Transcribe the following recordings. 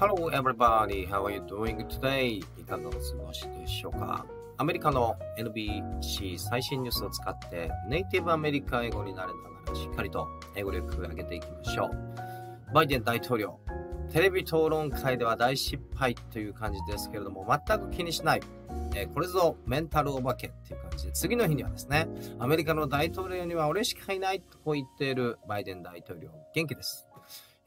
Hello everybody, how are you doing today? いかがお過ごしでしょうかアメリカの NBC 最新ニュースを使ってネイティブアメリカ英語になれながらしっかりと英語力を上げていきましょう。バイデン大統領、テレビ討論会では大失敗という感じですけれども、全く気にしない。えー、これぞメンタルお化けっていう感じで、次の日にはですね、アメリカの大統領には俺しかいないとこう言っているバイデン大統領、元気です。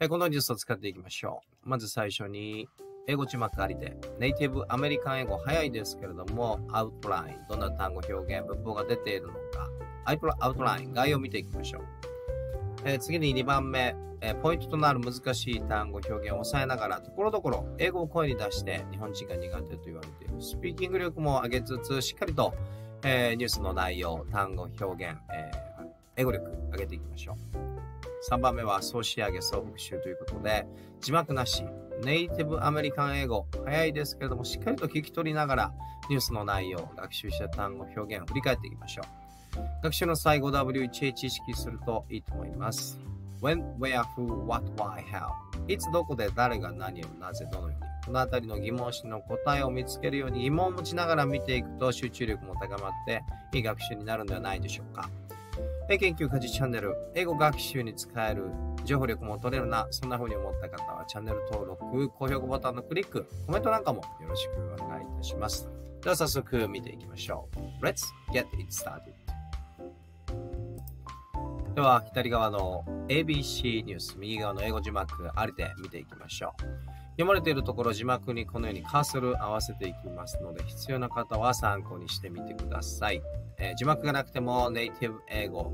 このニュースを使っていきましょう。まず最初に、英語字幕ありで、ネイティブアメリカン英語早いですけれども、アウトライン、どんな単語表現、文法が出ているのか、アウトライン、概要を見ていきましょう。えー、次に2番目、えー、ポイントとなる難しい単語表現を抑えながら、ところどころ英語を声に出して日本人が苦手と言われているスピーキング力も上げつつ、しっかりと、えー、ニュースの内容、単語表現、え英語力上げていきましょう。3番目は総仕上げ、総復習ということで、字幕なし、ネイティブアメリカン英語、早いですけれども、しっかりと聞き取りながら、ニュースの内容、学習した単語、表現を振り返っていきましょう。学習の最後、w h 意識するといいと思います。when, where, who, what, why, how いつどこで誰が何をなぜどのようにこの辺りの疑問詞の答えを見つけるように疑問を持ちながら見ていくと集中力も高まっていい学習になるんではないでしょうか。研究家事チャンネル、英語学習に使える情報力も取れるな、そんな風に思った方はチャンネル登録、高評価ボタンのクリック、コメントなんかもよろしくお願いいたします。では早速見ていきましょう。Let's get it started! では左側の ABC ニュース、右側の英語字幕、ありで見ていきましょう。読まれているところ字幕にこのようにカーソル合わせていきますので必要な方は参考にしてみてください、えー、字幕がなくてもネイティブ英語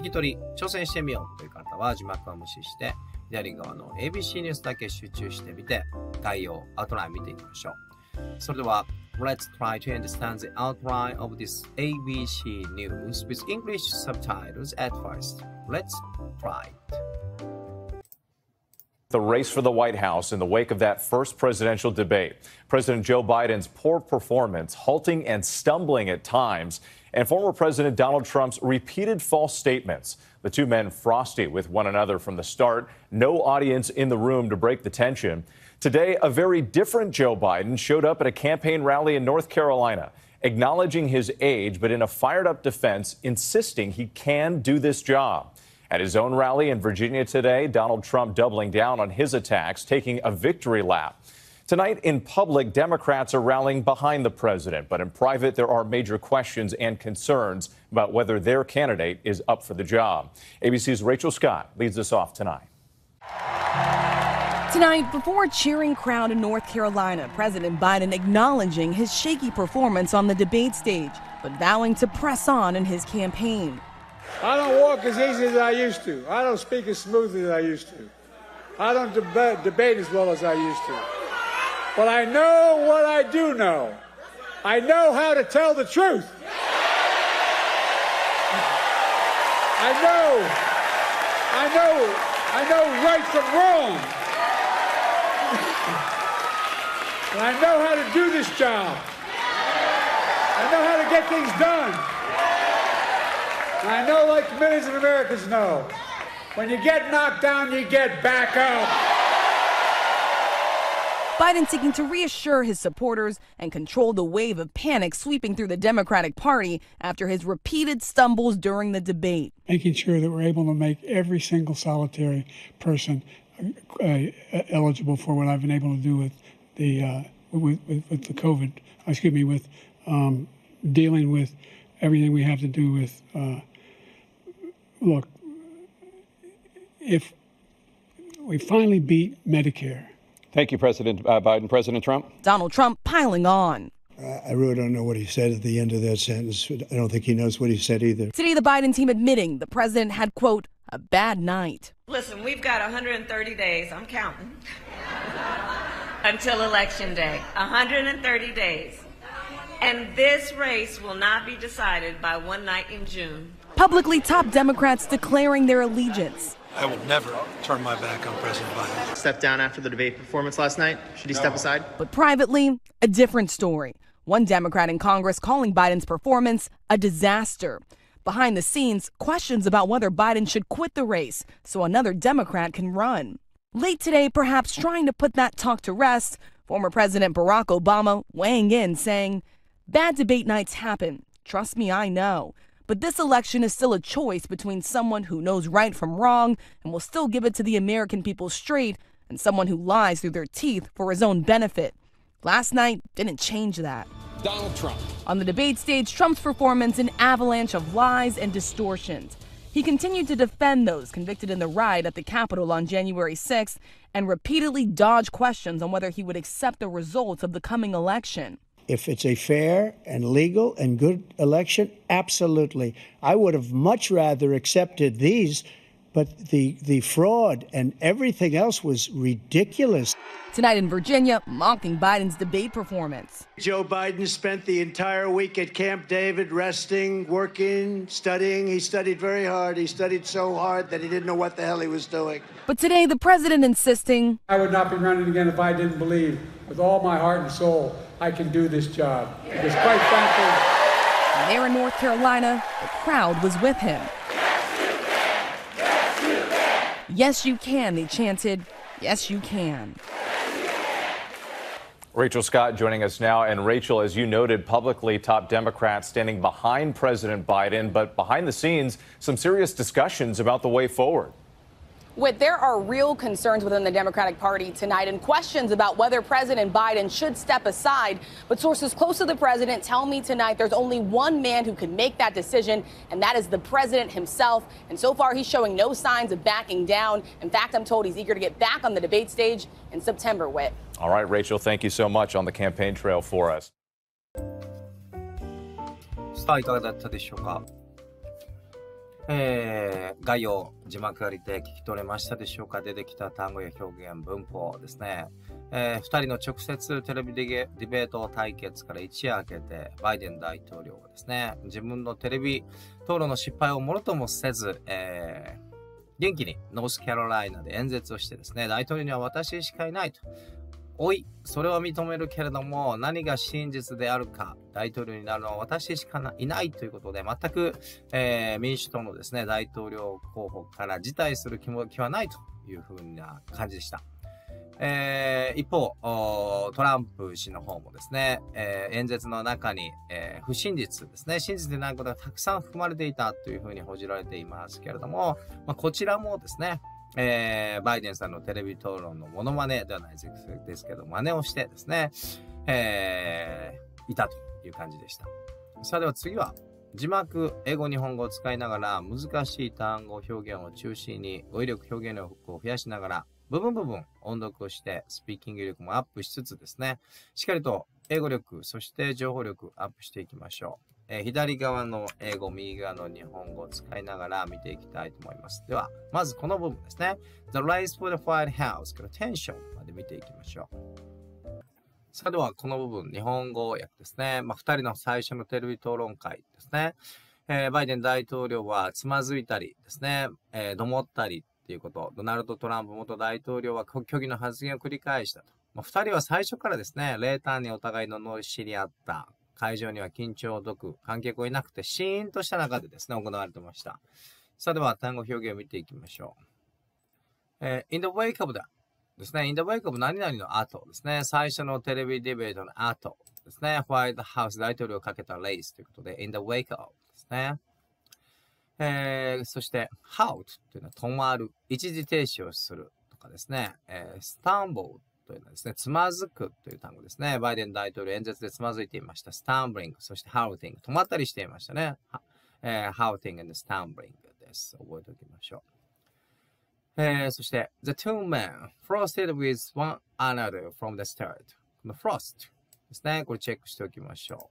聞き取り挑戦してみようという方は字幕は無視して左側の ABC ニュースだけ集中してみて概要アウトライン見ていきましょうそれでは Let's try to understand the outline of this ABC news with English subtitles at first. Let's try. the race for the White House in the wake of that first presidential debate. President Joe Biden's poor performance, halting and stumbling at times, and former President Donald Trump's repeated false statements. The two men frosty with one another from the start, no audience in the room to break the tension. Today, a very different Joe Biden showed up at a campaign rally in North Carolina, acknowledging his age, but in a fired up defense, insisting he can do this job. At his own rally in Virginia today, Donald Trump doubling down on his attacks, taking a victory lap. Tonight, in public, Democrats are rallying behind the president, but in private, there are major questions and concerns about whether their candidate is up for the job. ABC's Rachel Scott leads us off tonight. Tonight, before a cheering crowd in North Carolina, President Biden acknowledging his shaky performance on the debate stage, but vowing to press on in his campaign. I don't walk as easy as I used to. I don't speak as smoothly as I used to. I don't deb- debate as well as I used to. But I know what I do know. I know how to tell the truth. I know, I know, I know right from wrong. and I know how to do this job. I know how to get things done. I know, like millions of Americans know, when you get knocked down, you get back up. Biden seeking to reassure his supporters and control the wave of panic sweeping through the Democratic Party after his repeated stumbles during the debate. Making sure that we're able to make every single solitary person uh, uh eligible for what I've been able to do with the uh, with, with, with, the COVID, excuse me, with um, dealing with everything we have to do with, uh, look, if we finally beat Medicare. Thank you, President uh, Biden. President Trump? Donald Trump piling on. I really don't know what he said at the end of that sentence. I don't think he knows what he said either. Today, the Biden team admitting the president had, quote, a bad night. Listen, we've got 130 days. I'm counting. Until election day. 130 days. And this race will not be decided by one night in June. Publicly, top Democrats declaring their allegiance. I will never turn my back on President Biden. Step down after the debate performance last night. Should he no. step aside? But privately, a different story. One Democrat in Congress calling Biden's performance a disaster. Behind the scenes, questions about whether Biden should quit the race so another Democrat can run. Late today, perhaps trying to put that talk to rest, former President Barack Obama weighing in saying, Bad debate nights happen. Trust me, I know. But this election is still a choice between someone who knows right from wrong and will still give it to the American people straight and someone who lies through their teeth for his own benefit. Last night didn't change that. Donald Trump. On the debate stage, Trump's performance an avalanche of lies and distortions. He continued to defend those convicted in the riot at the Capitol on January 6th and repeatedly dodged questions on whether he would accept the results of the coming election. If it's a fair and legal and good election, absolutely. I would have much rather accepted these, but the, the fraud and everything else was ridiculous. Tonight in Virginia, mocking Biden's debate performance. Joe Biden spent the entire week at Camp David resting, working, studying. He studied very hard. He studied so hard that he didn't know what the hell he was doing. But today, the president insisting I would not be running again if I didn't believe with all my heart and soul I can do this job. Because quite frankly, in North Carolina, the crowd was with him. Yes, you can! Yes, you can, they chanted. Yes, you can. Rachel Scott joining us now. And Rachel, as you noted, publicly top Democrats standing behind President Biden, but behind the scenes, some serious discussions about the way forward. With there are real concerns within the Democratic Party tonight and questions about whether President Biden should step aside. But sources close to the president tell me tonight there's only one man who can make that decision, and that is the president himself. And so far, he's showing no signs of backing down. In fact, I'm told he's eager to get back on the debate stage in September, Whit. All right, Rachel, thank you so much on the campaign trail for us. えー、概要、字幕借りて聞き取れましたでしょうか出てきた単語や表現、文法ですね。えー、2人の直接テレビディベート対決から一夜明けて、バイデン大統領はですね、自分のテレビ討論の失敗をもろともせず、えー、元気にノースカロライナで演説をしてですね、大統領には私しかいないと。おい、それは認めるけれども、何が真実であるか、大統領になるのは私しかいないということで、全く、えー、民主党のですね、大統領候補から辞退する気も気はないというふうな感じでした。えー、一方、トランプ氏の方もですね、えー、演説の中に、えー、不真実ですね、真実でないことがたくさん含まれていたというふうに報じられていますけれども、まあ、こちらもですね、えー、バイデンさんのテレビ討論のモノマネではないですけど、真似をしてですね、えー、いたという感じでした。さあでは次は、字幕、英語、日本語を使いながら、難しい単語表現を中心に、語彙力、表現力を増やしながら、部分部分音読をして、スピーキング力もアップしつつですね、しっかりと英語力、そして情報力アップしていきましょう。えー、左側の英語、右側の日本語を使いながら見ていきたいと思います。では、まずこの部分ですね。The Rise for the f i r e House からテンションまで見ていきましょう。さあ、ではこの部分、日本語訳ですね。まあ、二人の最初のテレビ討論会ですね。えー、バイデン大統領はつまずいたりですね、えー、どもったりっていうこと、ドナルド・トランプ元大統領は虚偽の発言を繰り返したと。ま二人は最初からですね、冷淡にお互いの乗り知り合った。会場には緊張を解く、観客をいなくてシーンとした中でですね、行われてました。さあでは単語表現を見ていきましょう。えー、in the wake of だ。ですね。in the wake of 何々の後ですね。最初のテレビディベートの後ですね。ホワイトハウス大統領をかけたレースということで、in the wake of ですね。えー、そして、h o w t というのは止まる、一時停止をするとかですね。えー、stumble というのはですね、つまずくという単語ですね。バイデン大統領演説でつまずいていました。スタンブリング、そしてハウティング、止まったりしていましたね。えー、ハウティングスタンブリングです。覚えておきましょう。えー、そして、The two men frosted with one another from the start. この frost ですね。これチェックしておきましょ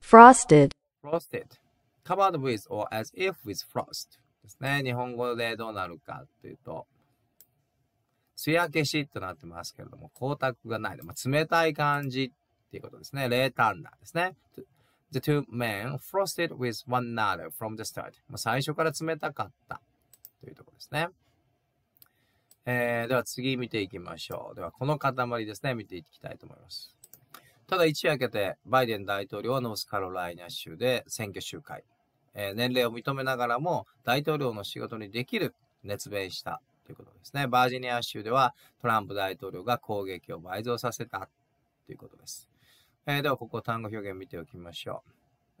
う。frosted frosted covered with or as if with frost ですね。日本語でどうなるかというと、つや消しとなってますけれども、光沢がないで、まあ、冷たい感じっていうことですね。冷淡なですね。The two men frosted with one another from the start. まあ、最初から冷たかったというところですね。えー、では次見ていきましょう。ではこの塊ですね、見ていきたいと思います。ただ一夜明けて、バイデン大統領はノースカロライナ州で選挙集会。えー、年齢を認めながらも大統領の仕事にできる熱弁したということですね。バージニア州ではトランプ大統領が攻撃を倍増させたということです。えー、では、ここ単語表現見ておきましょ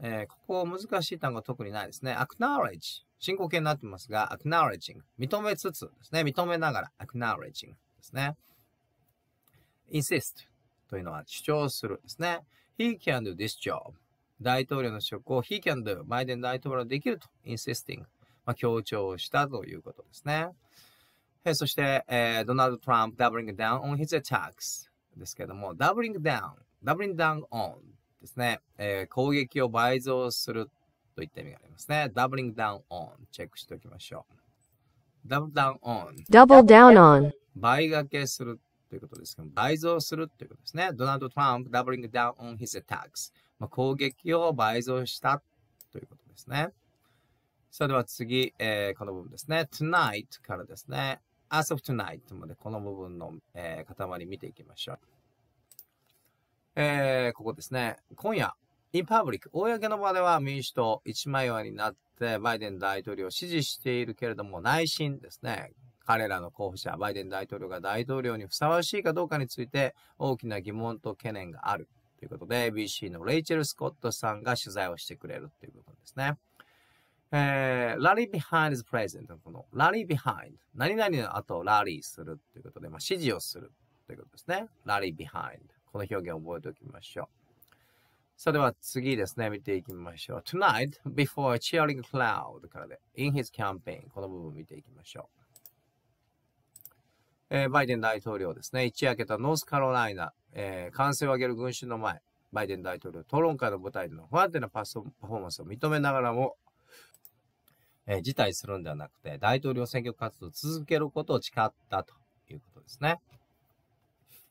う。えー、ここ難しい単語特にないですね。acknowledge。進行形になってますが、acknowledging。認めつつですね。認めながら acknowledging ですね。insist というのは主張するですね。he can do this job. 大統領の職を he can do. バイデン大統領はできると insisting。まあ、強調したということですね。えー、そして、えー、ドナルド・トランプ、ダブリング・ダウン・オン・ヒゼタックス。t ですけども、ダブリング・ダウン、ダブリング・ダウン・オンですね、えー、攻撃を倍増するといった意味がありますね。ダブリング・ダウン・オン、チェックしておきましょう。ダブル・ダウン・オン、ダブル・ダウン・オン。倍掛けするということですけど倍増するということですね。ドナルド・トランプ、ダブリング・ダウン・オン・ヒゼタックス。t まあ、攻撃を倍増したということですね。それでは次、えー、この部分ですね。tonight からですね。as of tonight までこの部分の、えー、塊見ていきましょう。えー、ここですね。今夜、in public、公の場では民主党一枚岩になってバイデン大統領を支持しているけれども、内心ですね。彼らの候補者、バイデン大統領が大統領にふさわしいかどうかについて大きな疑問と懸念があるということで、ABC のレイチェル・スコットさんが取材をしてくれるという部分ですね。えー、ラリー behind is present のこの、ラリー behind。何々の後をラリーするっていうことで、まあ、指示をするということですね。ラリー behind。この表現を覚えておきましょう。それでは次ですね、見ていきましょう。Tonight, before a cheering cloud からで、in his campaign。この部分見ていきましょう。えー、バイデン大統領ですね、一夜明けたノースカロライナ、えー、歓声を上げる群衆の前、バイデン大統領、討論会の舞台での不安定なパパフォーマンスを認めながらも、えー、辞退するんではなくて、大統領選挙活動を続けることを誓ったということですね。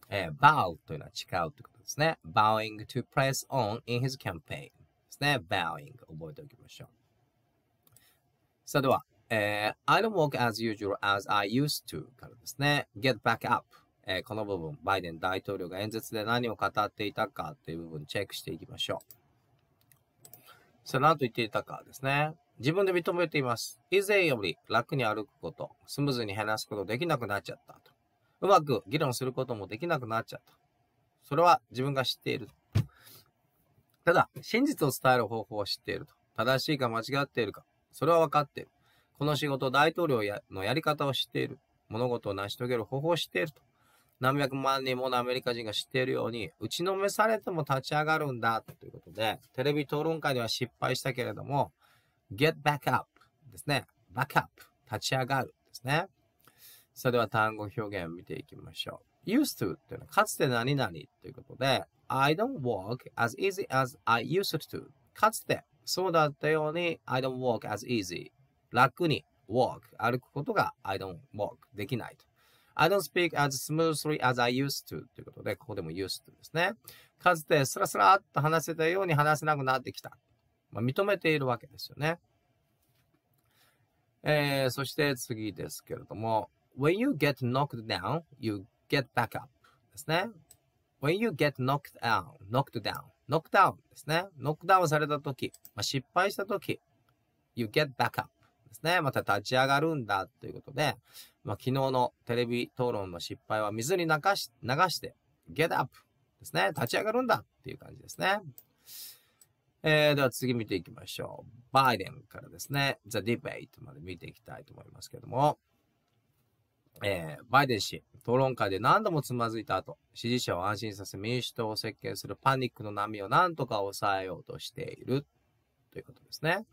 えー、bow というのは誓うということですね。bowing to press on in his campaign ですね。bowing 覚えておきましょう。さあでは、えー、I don't walk as usual as I used to からですね。get back up えー、この部分、バイデン大統領が演説で何を語っていたかという部分チェックしていきましょう。さあ、何と言っていたかですね。自分で認めています。以前より楽に歩くこと、スムーズに話すことできなくなっちゃったと。うまく議論することもできなくなっちゃった。それは自分が知っている。ただ、真実を伝える方法を知っていると。正しいか間違っているか、それは分かっている。この仕事、大統領やのやり方を知っている。物事を成し遂げる方法を知っていると。何百万人ものアメリカ人が知っているように、打ちのめされても立ち上がるんだということで、テレビ討論会では失敗したけれども、get back up ですね。back up 立ち上がるですね。それでは単語表現を見ていきましょう。used to っていうのはかつて何々ということで I don't walk as easy as I used to かつてそうだったように I don't walk as easy 楽に walk 歩くことが I don't walk できないと I don't speak as smoothly as I used to ということで、ここでも used to ですね。かつてスラスラっと話せたように話せなくなってきた。まあ、認めているわけですよね。えー、そして次ですけれども、when you get knocked down, you get back up ですね。when you get knocked down, knocked down, knocked down ですね。ノックダウンされたとき、まあ、失敗したとき、you get back up ですね。また立ち上がるんだということで、まあ、昨日のテレビ討論の失敗は水に流し、流して、get up ですね。立ち上がるんだっていう感じですね。えー、では次見ていきましょう。バイデンからですね、The Debate まで見ていきたいと思いますけども、えー、バイデン氏、討論会で何度もつまずいた後、支持者を安心させ民主党を席巻するパニックの波を何とか抑えようとしているということですね。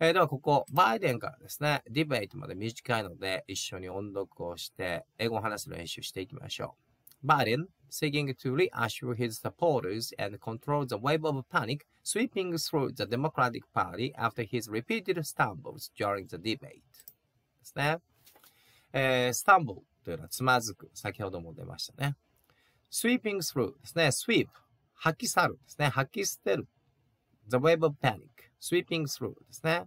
えー、ではここ、バイデンからですね、ディベートまで短いので、一緒に音読をして、英語を話す練習していきましょう。バイデン、seeking to reassure his supporters and control the wave of panic sweeping through the Democratic Party after his repeated stumbles during the debate ですね。えー、stumble というのはつまずく。先ほども出ましたね。sweeping through ですね。sweep 吐き去るですね。吐き捨てる。the wave of panic sweeping through ですね。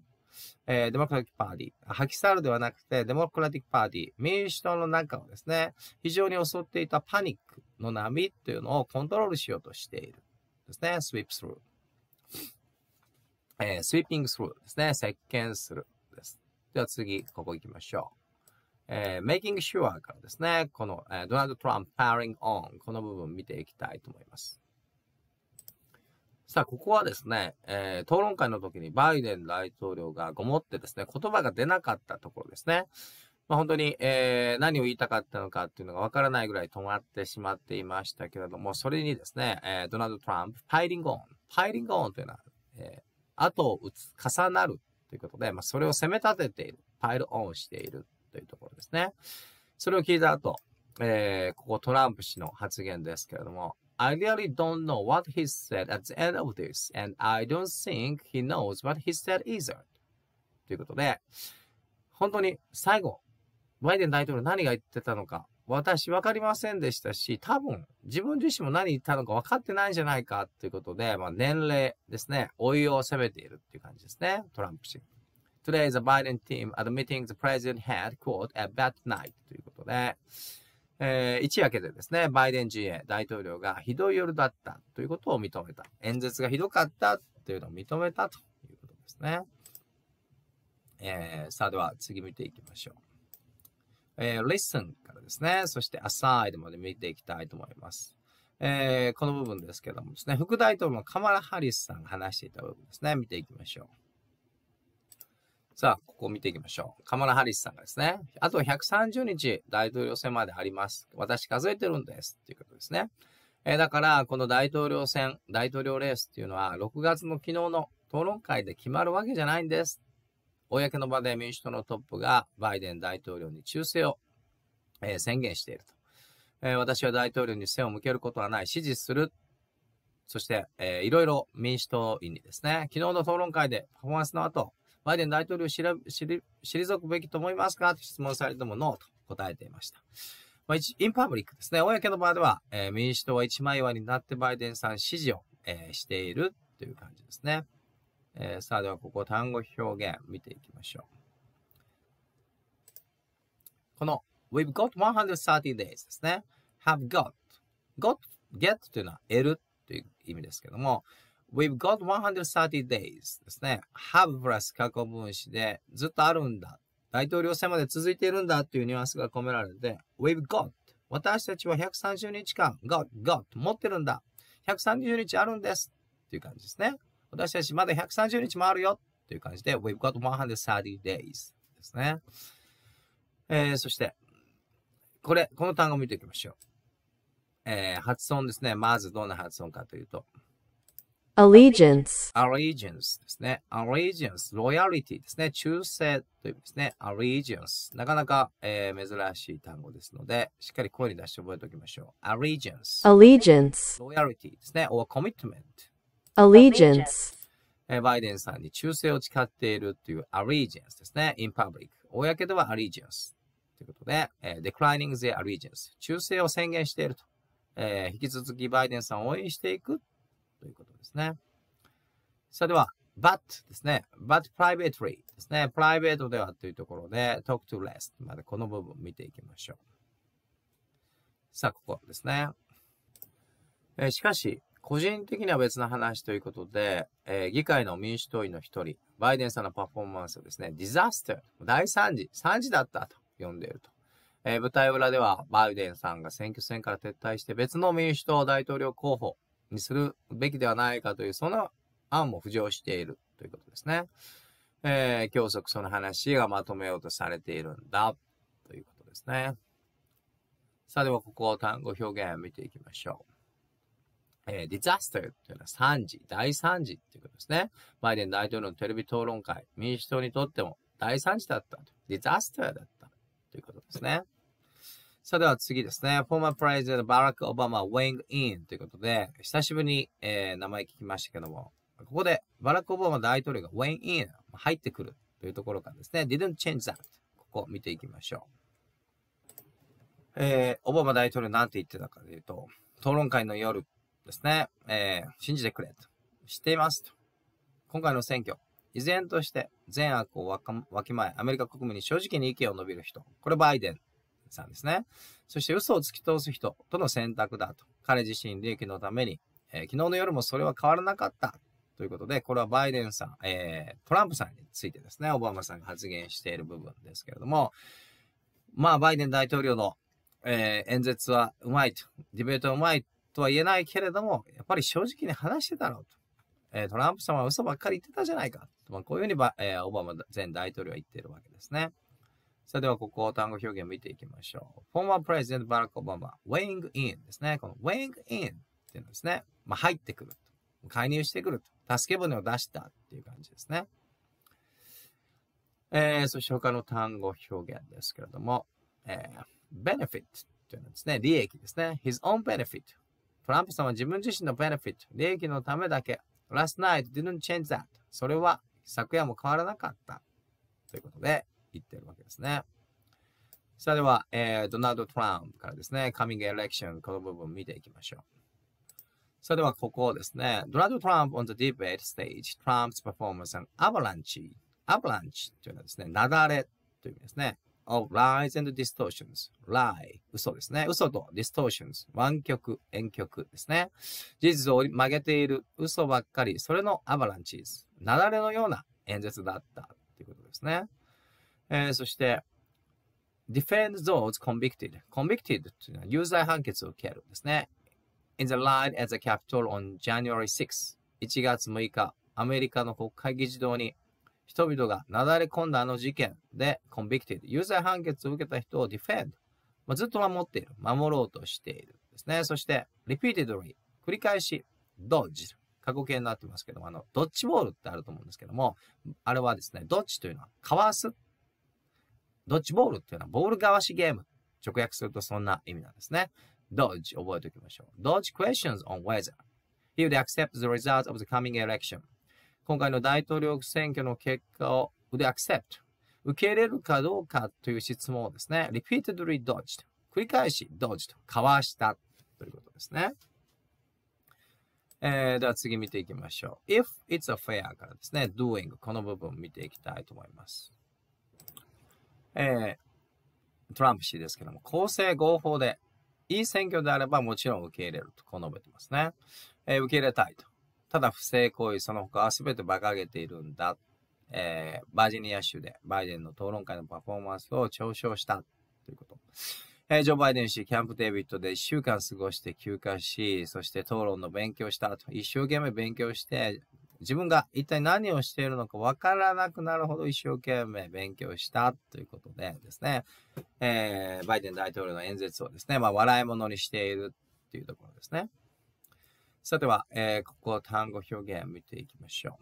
えー、デモクラティックパーティー。吐き去るではなくて、デモクラティックパーティー。民主党の中をですね、非常に襲っていたパニックの波というのをコントロールしようとしている。ですね。sweep through。えー、スイーピングスルーですね。石鹸するです。では次、ここ行きましょう。えー、making sure からですね、この、えー、ドナルド・トランプ powering on この部分見ていきたいと思います。さあ、ここはですね、えー、討論会の時にバイデン大統領がごもってですね、言葉が出なかったところですね。まあ、本当に、えー、何を言いたかったのかっていうのがわからないぐらい止まってしまっていましたけれども、それにですね、えー、ドナルド・トランプ、パイリングオン。パイリングオンというのは、えー後を打つ、重なるということで、まあ、それを攻め立てている、パイルオンしているというところですね。それを聞いた後、えー、ここトランプ氏の発言ですけれども、I really don't know what he said at the end of this, and I don't think he knows what he said either. ということで、本当に最後、バイデン大統領何が言ってたのか私分かりませんでしたし、多分自分自身も何言ったのか分かってないんじゃないかということで、まあ、年齢ですね、老いを責めているっていう感じですね、トランプ氏。Today, the Biden team a d m i t t i n g the president had, quote, a bad night ということで、えー、一夜明けてですね、バイデン陣営、大統領がひどい夜だったということを認めた。演説がひどかったというのを認めたということですね。えー、さあでは次見ていきましょう。えー、listen からですね、そして aside まで見ていきたいと思います。えー、この部分ですけどもですね、副大統領のカマラ・ハリスさんが話していた部分ですね、見ていきましょう。さあ、ここを見ていきましょう。カマラ・ハリスさんがですね、あと130日大統領選まであります。私数えてるんです。っていうことですね。えー、だから、この大統領選、大統領レースっていうのは、6月の昨日の討論会で決まるわけじゃないんです。公の場で民主党のトップがバイデン大統領に忠誠を、えー、宣言していると、えー、私は大統領に背を向けることはない、支持する。そして、えー、いろいろ民主党員にですね、昨日の討論会でパフォーマンスの後、バイデン大統領を退くべきと思いますかと質問されてもノーと答えていました。まあ、インパブリックですね。公の場では、えー、民主党は一枚岩になってバイデンさん支持を、えー、しているという感じですね。えー、さあ、ではここ単語表現見ていきましょう。この We've got 130 days ですね。have got。got, get というのは得るという意味ですけども、We've got 130 days ですね。have プラス過去分詞でずっとあるんだ。大統領選まで続いているんだというニュアンスが込められて、We've got 私たちは130日間、got, got 持ってるんだ。130日あるんですっていう感じですね。私たちまだ130日もあるよという感じで、We've got 130 days ですね。えー、そして、これ、この単語を見ていきましょう。えー、発音ですね。まずどんな発音かというと、allegiance。allegiance ですね。allegiance。loyalty ですね。忠誠という意味ですね。allegiance。なかなか、えー、珍しい単語ですので、しっかり声に出して覚えておきましょう。allegiance。allegiance。loyalty ですね。or commitment。allegiance バイデンさんに忠誠を誓っているという allegiance ですね。in public 公では allegiance ということで、えー、declining their allegiance 忠誠を宣言していると、えー、引き続きバイデンさんを応援していくということですね。さあでは、but ですね。but privately ですね。プライベートではというところで talk to l e s s までこの部分見ていきましょう。さあ、ここですね。えー、しかし、個人的には別の話ということで、えー、議会の民主党員の一人、バイデンさんのパフォーマンスをですね、ディザスター、大惨事、惨事だったと呼んでいると。えー、舞台裏では、バイデンさんが選挙戦から撤退して別の民主党大統領候補にするべきではないかという、その案も浮上しているということですね。えー、教則その話がまとめようとされているんだ、ということですね。さあでは、ここを単語表現見ていきましょう。えー、ディザスターというのは惨事、大惨事っていうことですね。バイデン大統領のテレビ討論会、民主党にとっても大惨事だったと。ディザスターだったということですね。さあでは次ですね。フォーマープライゼンバラック・オバマ・ウェイング・インということで、久しぶりに、えー、名前聞きましたけども、ここでバラック・オバマ大統領がウェイン・イン入ってくるというところからですね、didn't change that ここ見ていきましょう。えー、オバマ大統領なんて言ってたかというと、討論会の夜、ですね、えー、信じてくれと。知っていますと。今回の選挙、依然として善悪をわきまえ、アメリカ国民に正直に意見を述べる人。これバイデンさんですね。そして嘘を突き通す人との選択だと。彼自身利益のために、えー、昨日の夜もそれは変わらなかった。ということで、これはバイデンさん、えー、トランプさんについてですね、オバマさんが発言している部分ですけれども、まあ、バイデン大統領の、えー、演説はうまいと、ディベートはうまいとは言えないけれども、やっぱり正直に話してたろうと。えー、トランプさんは嘘ばっかり言ってたじゃないか。まあ、こういうふうにば、えー、オバマ前大統領は言っているわけですね。それではここを単語表現見ていきましょう。Former President Barack Obama, weighing in ですね。この weighing in っていうのですね。まあ、入ってくると。介入してくると。助け舟を出したっていう感じですね。えー、そして他の単語表現ですけれども、えー、benefit というのはですね、利益ですね。his own benefit トランプさんは自分自身のベネフィット、利益のためだけ。Last night didn't change that. それは昨夜も変わらなかった。ということで言ってるわけですね。さあでは、えー、ドナルド・トランプからですね、coming election この部分見ていきましょう。さあではここですね、ドナルド・トランプ on the debate stage, Trump's performance an avalanche, avalanche というのはですね、なだれという意味ですね。of lies and distortions. lie 嘘ですね。嘘と distortions 湾曲、遠曲ですね。事実を曲げている嘘ばっかり、それのアバランチーズ。なだれのような演説だったということですね。えー、そして、defend those convicted. convicted というのは有罪判決を受けるですね。in the line at the Capitol on January 6 1月6日、アメリカの国会議事堂に人々がなだれ込んだあの事件でコンビ c ティ d 有罪判決を受けた人をディフェン d まあ、ずっと守っている、守ろうとしているですね。そして、repeatedly、繰り返し、dodge、過去形になってますけども、あの、ドッジボールってあると思うんですけども、あれはですね、ドッジというのは、かわす。ドッジボールっていうのは、ボールかわしゲーム。直訳するとそんな意味なんですね。dodge、覚えておきましょう。dodge questions on whether. he w t h e d accept the results of the coming election. 今回の大統領選挙の結果を、で、accept、受け入れるかどうかという質問をですね、repeatedly dodged、繰り返し dodged、かわしたということですね。えー、では次見ていきましょう。if it's a fair からですね、doing、この部分見ていきたいと思います。えー、トランプ氏ですけども、公正合法で、いい選挙であればもちろん受け入れると、こう述べてますね。えー、受け入れたいと。ただ不正行為、その他は全て馬鹿げているんだ。えー、バージニア州でバイデンの討論会のパフォーマンスを嘲笑したということ。えー、ジョー・バイデン氏、キャンプ・デイビッドで1週間過ごして休暇し、そして討論の勉強した後、一生懸命勉強して、自分が一体何をしているのかわからなくなるほど一生懸命勉強したということでですね、えー、バイデン大統領の演説をですね、まあ、笑い物にしているっていうところですね。さては、えー、ここ単語表現見ていきましょ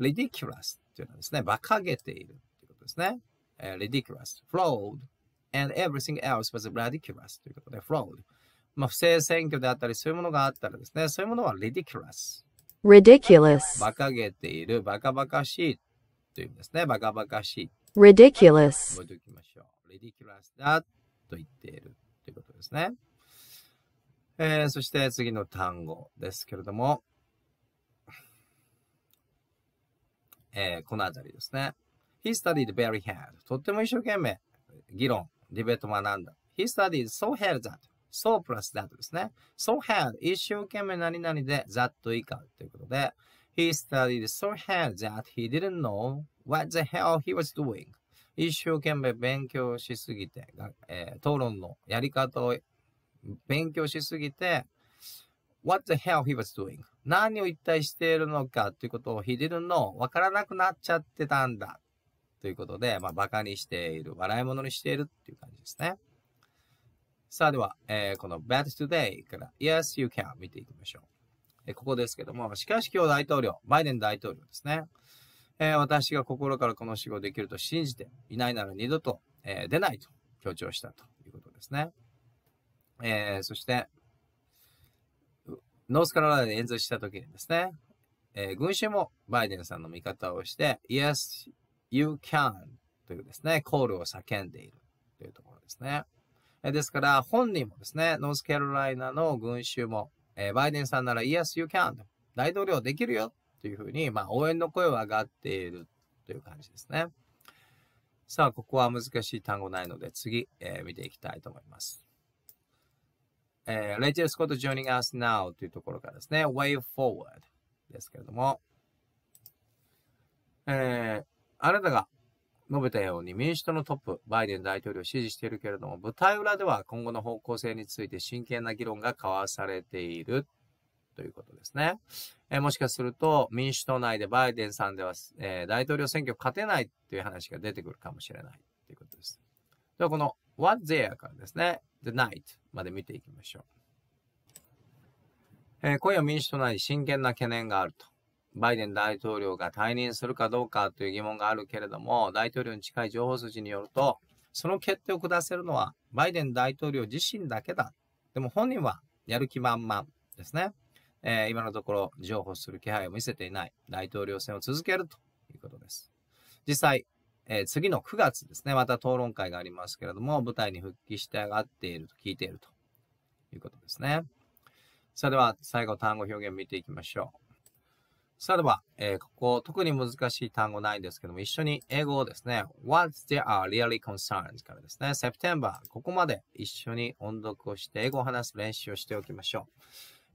う。ridiculous というのはですね、馬鹿げているということですね。えー、ridiculous, fraud, and everything else was ridiculous ということで、fraud。まあ、不正選挙であったり、そういうものがあったらですね、そういうものは ridiculous。ridiculous。馬鹿げている、馬鹿馬鹿しいというんですね。馬鹿馬鹿しい。ridiculous。覚えておきましょう。ridiculous だと言っているということですね。えー、そして次の単語ですけれども、えー、このあたりですね。He studied very hard. とっても一生懸命議論、ディベート学んだ。He studied so hard that. so plus that ですね。so hard 一生懸命何々で that 以下ということで He studied so hard that he didn't know what the hell he was doing. 一生懸命勉強しすぎて、えー、討論のやり方を勉強しすぎて、what the hell he was doing. 何を一体しているのかということを he didn't know. わからなくなっちゃってたんだ。ということで、まあ、バカにしている、笑い物にしているっていう感じですね。さあ、では、えー、この bad today から yes, you can 見ていきましょう。えー、ここですけども、しかし今日大統領、バイデン大統領ですね。えー、私が心からこの仕事できると信じていないなら二度と、え出ないと強調したということですね。えー、そして、ノースカロライナで演説した時にですね、えー、群衆もバイデンさんの味方をして、Yes, you can というですね、コールを叫んでいるというところですね。えー、ですから、本人もですね、ノースカロライナの群衆も、えバイデンさんなら Yes, you can 大統領できるよというふうに、まあ、応援の声は上がっているという感じですね。さあ、ここは難しい単語ないので、次、え見ていきたいと思います。えー、レジ g スコと joining us now というところからですね、way forward ですけれども、えー、あなたが述べたように民主党のトップ、バイデン大統領を支持しているけれども、舞台裏では今後の方向性について真剣な議論が交わされているということですね。えー、もしかすると民主党内でバイデンさんでは、えー、大統領選挙勝てないという話が出てくるかもしれないということです。ではこの What there からですね、The Night まで見ていきましょう。えー、今夜民主党内に真剣な懸念があると。バイデン大統領が退任するかどうかという疑問があるけれども、大統領に近い情報筋によると、その決定を下せるのはバイデン大統領自身だけだ。でも本人はやる気満々ですね。えー、今のところ、譲歩する気配を見せていない。大統領選を続けるということです。実際、えー、次の9月ですね、また討論会がありますけれども、舞台に復帰して上がっていると聞いているということですね。それでは、最後単語表現見ていきましょう。それは、えー、ここ、特に難しい単語ないんですけども、一緒に英語をですね、what they are really concerned からですね、September、ここまで一緒に音読をして英語を話す練習をしておきましょ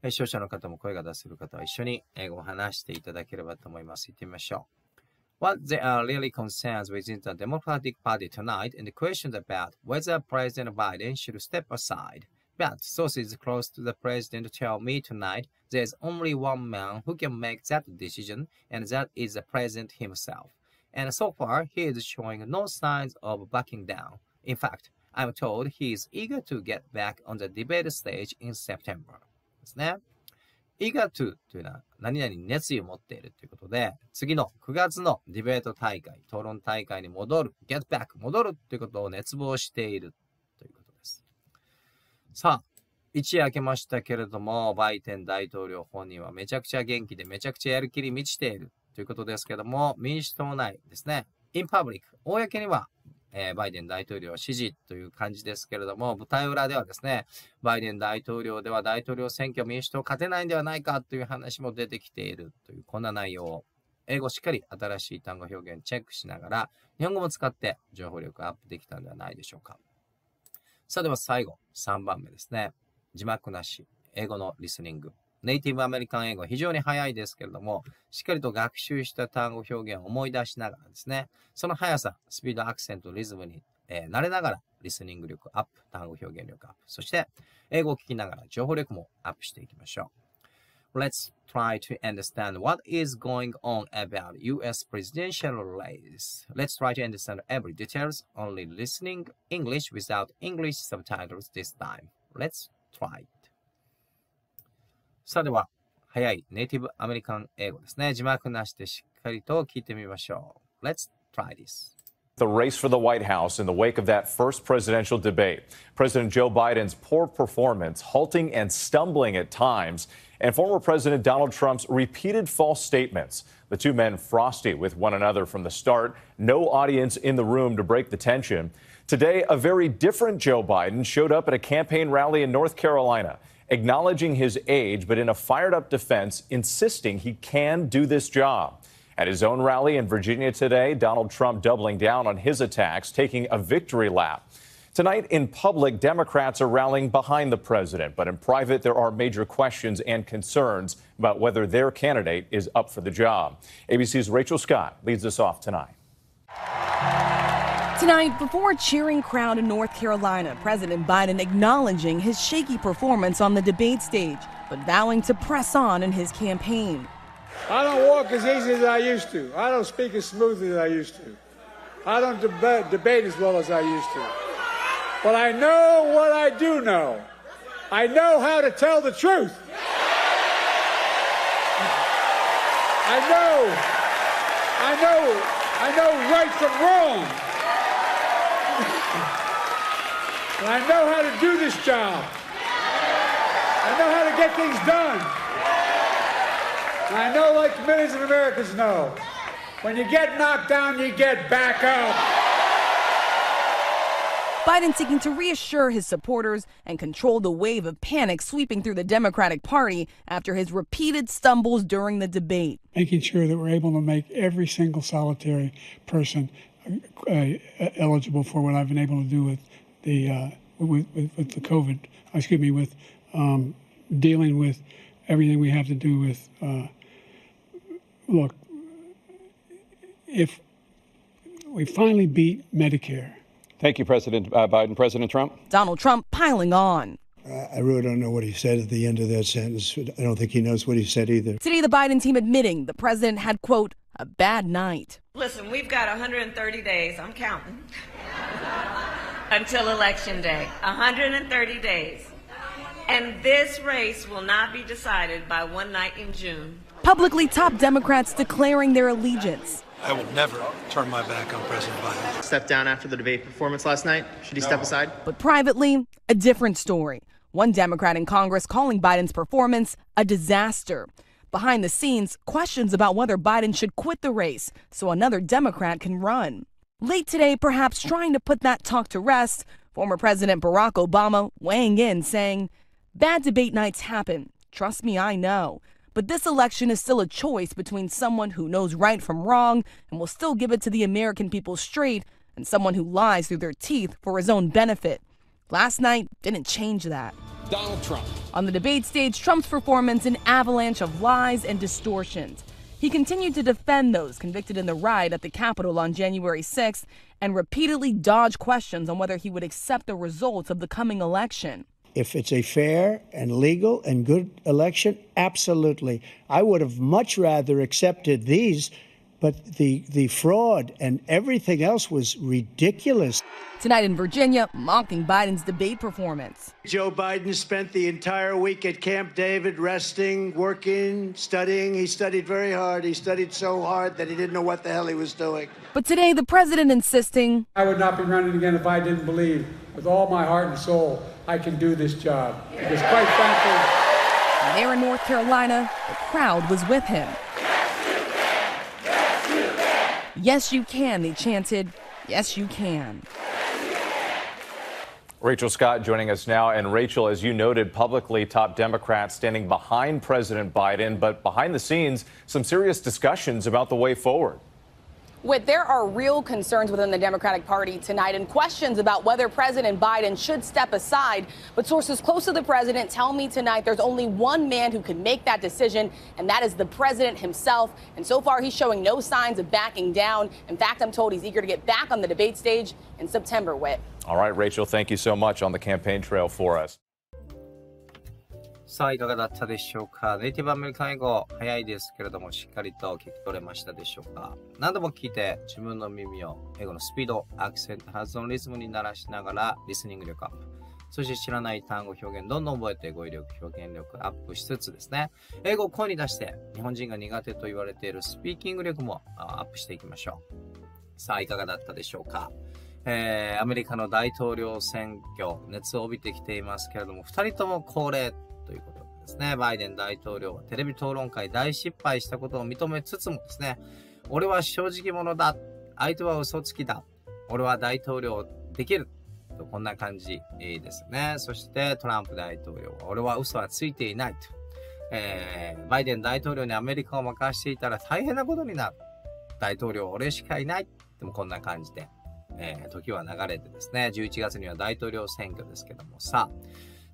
う。視聴者の方も声が出せる方は一緒に英語を話していただければと思います。行ってみましょう。What there are really concerns within the Democratic Party tonight and questions about whether President Biden should step aside. But sources close to the president tell me tonight there's only one man who can make that decision, and that is the president himself. And so far, he is showing no signs of backing down. In fact, I'm told he is eager to get back on the debate stage in September. Snap. eager to というのは何々に熱意を持っているということで、次の9月のディベート大会、討論大会に戻る、get back 戻るということを熱望しているということです。さあ、一夜明けましたけれども、バイデン大統領本人はめちゃくちゃ元気でめちゃくちゃやる気に満ちているということですけども、民主党内ですね、in public、公にはえー、バイデン大統領支持という感じですけれども、舞台裏ではですね、バイデン大統領では大統領選挙民主党勝てないんではないかという話も出てきているという、こんな内容。を英語しっかり新しい単語表現チェックしながら、日本語も使って情報力アップできたんではないでしょうか。さあでは最後、3番目ですね。字幕なし、英語のリスニング。ネイティブアメリカン英語、非常に早いですけれども、しっかりと学習した単語表現を思い出しながらですね、その速さ、スピード、アクセント、リズムに、えー、慣れながら、リスニング力アップ、単語表現力アップ、そして、英語を聞きながら情報力もアップしていきましょう。Let's try to understand what is going on about US presidential race. Let's try to understand every details, only listening English without English subtitles this time. Let's try. さあでは、早いネイティブアメリカン英語ですね。字幕なしでしっかりと聞いてみましょう。Let's try this. The race for the White House in the wake of that first presidential debate. President Joe Biden's poor performance, halting and stumbling at times, and former President Donald Trump's repeated false statements. The two men frosty with one another from the start, no audience in the room to break the tension. Today, a very different Joe Biden showed up at a campaign rally in North Carolina acknowledging his age, but in a fired up defense, insisting he can do this job. At his own rally in Virginia today, Donald Trump doubling down on his attacks, taking a victory lap. Tonight in public, Democrats are rallying behind the president, but in private, there are major questions and concerns about whether their candidate is up for the job. ABC's Rachel Scott leads us off tonight. Tonight, before a cheering crowd in North Carolina, President Biden acknowledging his shaky performance on the debate stage, but vowing to press on in his campaign. I don't walk as easy as I used to. I don't speak as smoothly as I used to. I don't deb- debate as well as I used to. But I know what I do know. I know how to tell the truth. I know. I know. I know right from wrong. And I know how to do this job. I know how to get things done. And I know, like millions of Americans know, when you get knocked down, you get back up. Biden seeking to reassure his supporters and control the wave of panic sweeping through the Democratic Party after his repeated stumbles during the debate. Making sure that we're able to make every single solitary person uh, uh eligible for what I've been able to do with the uh, with, with, with, the COVID, excuse me, with um, dealing with everything we have to do with. Uh, look, if we finally beat Medicare. Thank you, President uh, Biden. President Trump. Donald Trump piling on. I really don't know what he said at the end of that sentence. I don't think he knows what he said either. Today, the Biden team admitting the president had, quote, a bad night. Listen, we've got 130 days. I'm counting. until Election Day, 130 days. And this race will not be decided by one night in June. Publicly, top Democrats declaring their allegiance. I will never turn my back on President Biden. Step down after the debate performance last night. Should he no. step aside? But privately, a different story. One Democrat in Congress calling Biden's performance a disaster. Behind the scenes, questions about whether Biden should quit the race so another Democrat can run. Late today, perhaps trying to put that talk to rest, former President Barack Obama weighing in, saying, Bad debate nights happen. Trust me, I know. But this election is still a choice between someone who knows right from wrong and will still give it to the American people straight and someone who lies through their teeth for his own benefit. Last night didn't change that. Donald Trump. On the debate stage, Trump's performance an avalanche of lies and distortions. He continued to defend those convicted in the riot at the Capitol on January 6 and repeatedly dodged questions on whether he would accept the results of the coming election. If it's a fair and legal and good election, absolutely. I would have much rather accepted these but the, the fraud and everything else was ridiculous. Tonight in Virginia, mocking Biden's debate performance. Joe Biden spent the entire week at Camp David resting, working, studying. He studied very hard. He studied so hard that he didn't know what the hell he was doing. But today, the president insisting I would not be running again if I didn't believe with all my heart and soul I can do this job. Because quite frankly, there in North Carolina, the crowd was with him. Yes, you can, they chanted. Yes, you can. Rachel Scott joining us now. And Rachel, as you noted, publicly top Democrats standing behind President Biden, but behind the scenes, some serious discussions about the way forward. Whit, there are real concerns within the Democratic Party tonight and questions about whether President Biden should step aside. But sources close to the president tell me tonight there's only one man who can make that decision, and that is the president himself. And so far, he's showing no signs of backing down. In fact, I'm told he's eager to get back on the debate stage in September, Whit. All right, Rachel, thank you so much on the campaign trail for us. さあ、いかがだったでしょうかネイティブアメリカン英語、早いですけれども、しっかりと聞き取れましたでしょうか何度も聞いて、自分の耳を英語のスピード、アクセント、発音、リズムに鳴らしながら、リスニング力アップ。そして知らない単語表現どんどん覚えて語彙力表現力アップしつつですね、英語を声に出して日本人が苦手と言われているスピーキング力もアップしていきましょう。さあ、いかがだったでしょうかえー、アメリカの大統領選挙、熱を帯びてきていますけれども、二人とも高齢ということですね。バイデン大統領はテレビ討論会大失敗したことを認めつつもですね、俺は正直者だ。相手は嘘つきだ。俺は大統領できる。とこんな感じですね。そしてトランプ大統領は、俺は嘘はついていないと。えー、バイデン大統領にアメリカを任していたら大変なことになる。大統領俺しかいない。でもこんな感じで、えー、時は流れてですね、11月には大統領選挙ですけどもさ、あ、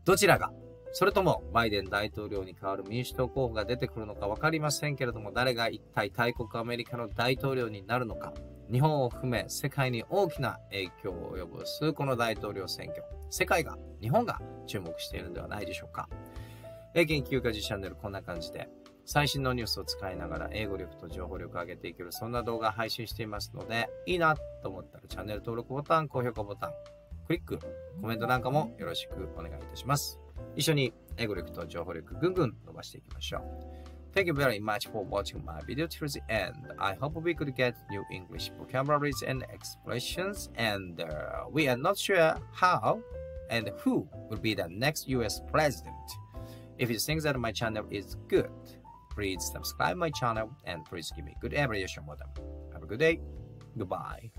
どちらがそれともバイデン大統領に代わる民主党候補が出てくるのか分かりませんけれども、誰が一体大国アメリカの大統領になるのか、日本を含め世界に大きな影響を及ぼすこの大統領選挙、世界が、日本が注目しているのではないでしょうか。え研究家自チャンネルこんな感じで、最新のニュースを使いながら英語力と情報力を上げていける、そんな動画配信していますので、いいなと思ったらチャンネル登録ボタン、高評価ボタン、クリック、コメントなんかもよろしくお願いいたします。一緒に英語力と情報力ぐんぐん伸ばしていきましょう。Thank you very much for watching my video till the end. I hope we could get new English vocabularies and expressions, and uh, we are not sure how and who will be the next US president. If you think that my channel is good, please subscribe my channel and please give me good evaluation button. Have a good day. Goodbye.